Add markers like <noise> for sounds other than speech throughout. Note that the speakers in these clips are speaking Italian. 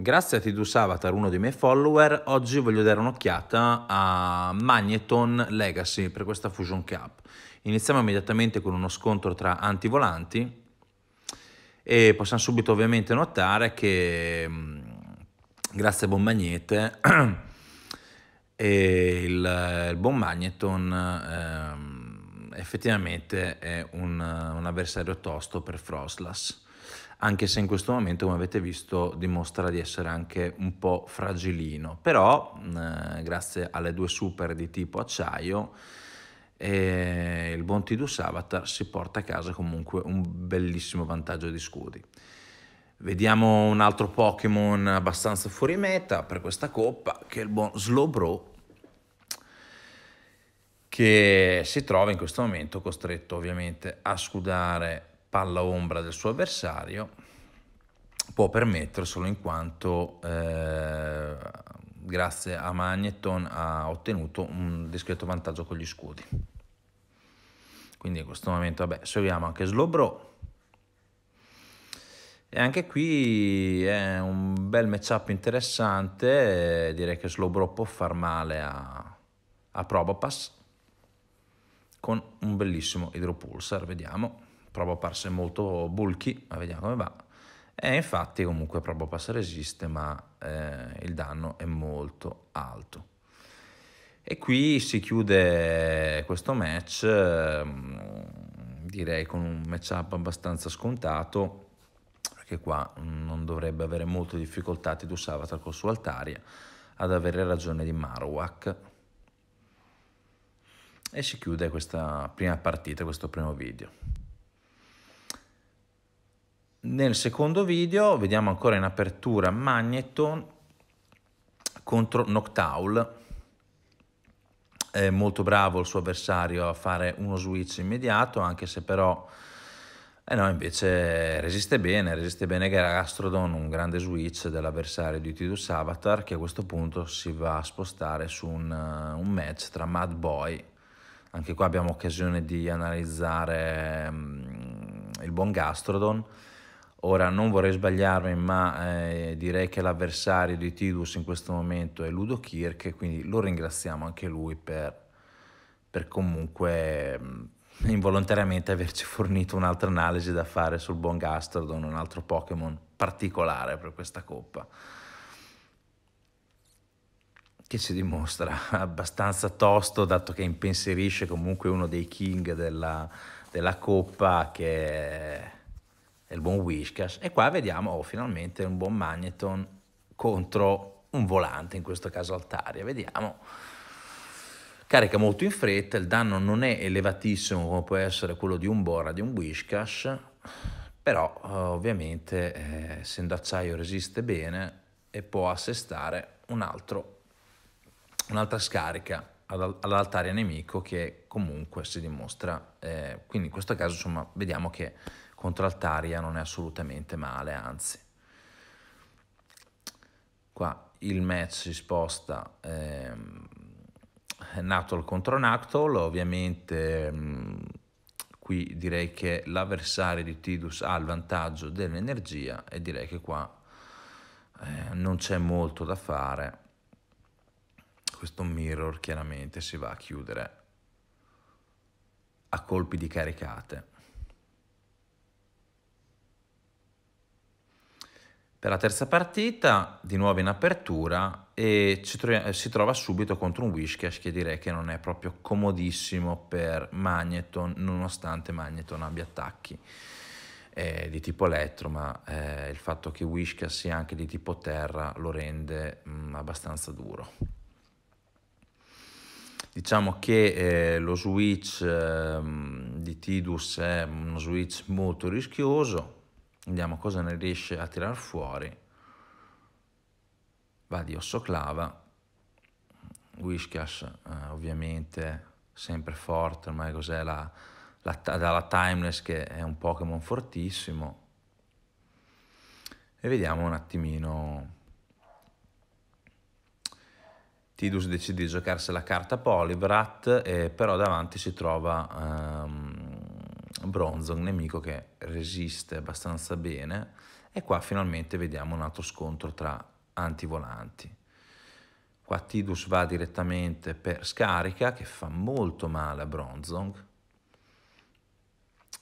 Grazie a Tidus Avatar, uno dei miei follower, oggi voglio dare un'occhiata a Magneton Legacy per questa Fusion Cup. Iniziamo immediatamente con uno scontro tra antivolanti e possiamo subito ovviamente notare che mm, grazie a Buon Magnete <clears throat> e il, il Buon Magneton eh, effettivamente è un, un avversario tosto per Frostlass anche se in questo momento, come avete visto, dimostra di essere anche un po' fragilino. Però, mm, eh, grazie alle due super di tipo acciaio, eh, il buon Tidus Savatar si porta a casa comunque un bellissimo vantaggio di scudi. Vediamo un altro Pokémon abbastanza fuori meta per questa coppa, che è il buon Slowbro, che si trova in questo momento costretto ovviamente a scudare palla ombra del suo avversario, può permetterlo solo in quanto eh, grazie a Magneton ha ottenuto un discreto vantaggio con gli scudi. Quindi in questo momento, vabbè, seguiamo anche Slowbro. E anche qui è un bel matchup interessante, eh, direi che Slowbro può far male a, a Probopass con un bellissimo Hydro Pulsar vediamo prova a passare molto bulky, ma vediamo come va. E infatti comunque provo a passare resiste, ma eh, il danno è molto alto. E qui si chiude questo match, ehm, direi con un matchup abbastanza scontato, perché qua non dovrebbe avere molte difficoltà Titu Savatar col suo Altaria ad avere ragione di Marowak. E si chiude questa prima partita, questo primo video. Nel secondo video vediamo ancora in apertura Magneton contro Noctowl, è molto bravo il suo avversario a fare uno switch immediato, anche se però eh no, invece resiste bene, resiste bene Gastrodon, un grande switch dell'avversario di Tidus Avatar che a questo punto si va a spostare su un, eh, un match tra Mad Boy, anche qua abbiamo occasione di analizzare um, il buon Gastrodon, Ora non vorrei sbagliarmi, ma eh, direi che l'avversario di Tidus in questo momento è Ludo Kirk, quindi lo ringraziamo anche lui per, per comunque mh, mm, involontariamente averci <laughs> fornito un'altra analisi da fare sul buon Gastrodon, un altro Pokémon particolare per questa coppa, che si dimostra <laughs> abbastanza tosto, dato che impensierisce comunque uno dei king della, della coppa che... È il buon Wishkas. E qua vediamo oh, finalmente un buon Magneton contro un volante, in questo caso Altaria. Vediamo. Carica molto in fretta, il danno non è elevatissimo come può essere quello di un Bora, di un Wishkas, però eh, ovviamente eh, essendo acciaio resiste bene e può assestare un altro, un'altra scarica all'altare nemico che comunque si dimostra, eh, quindi in questo caso insomma vediamo che contro Altaria non è assolutamente male, anzi. Qua il match si sposta eh, Natol contro Natol, ovviamente mh, mm, qui direi che l'avversario di Tidus ha il vantaggio dell'energia e direi che qua eh, non c'è molto da fare questo mirror chiaramente si va a chiudere a colpi di caricate. Per la terza partita, di nuovo in apertura, e tro- eh, si trova subito contro un Wishcash che direi che non è proprio comodissimo per Magneton, nonostante Magneton abbia attacchi eh, di tipo elettro, ma eh, il fatto che Wishcash sia anche di tipo terra lo rende mh, mm, abbastanza duro. Diciamo che eh, lo switch eh, di Tidus è uno switch molto rischioso, vediamo cosa ne riesce a tirar fuori. Va di Ossoclava, Wishcash eh, ovviamente sempre forte, ormai cos'è la, la, la Timeless che è un Pokémon fortissimo. E vediamo un attimino Tidus decide di giocarsi la carta Polibrat, eh, però davanti si trova ehm, Bronzo, un nemico che resiste abbastanza bene, e qua finalmente vediamo un altro scontro tra antivolanti. Qua Tidus va direttamente per scarica, che fa molto male a Bronzong.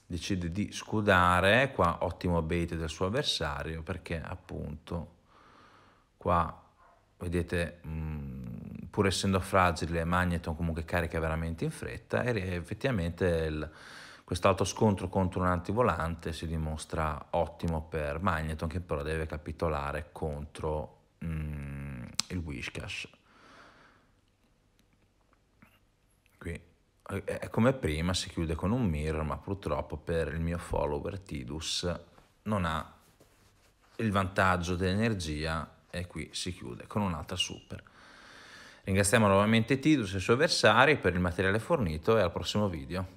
Decide di scudare, qua ottimo abete del suo avversario, perché appunto qua, vedete, mh, mm, pur essendo fragile, Magneton comunque carica veramente in fretta e effettivamente il, quest'altro scontro contro un antivolante si dimostra ottimo per Magneton che però deve capitolare contro mm, il Wishcash. Qui è come prima, si chiude con un mirror, ma purtroppo per il mio follower Tidus non ha il vantaggio dell'energia e qui si chiude con un'altra super. Ringraziamo nuovamente Tidus e i suoi avversari per il materiale fornito e al prossimo video.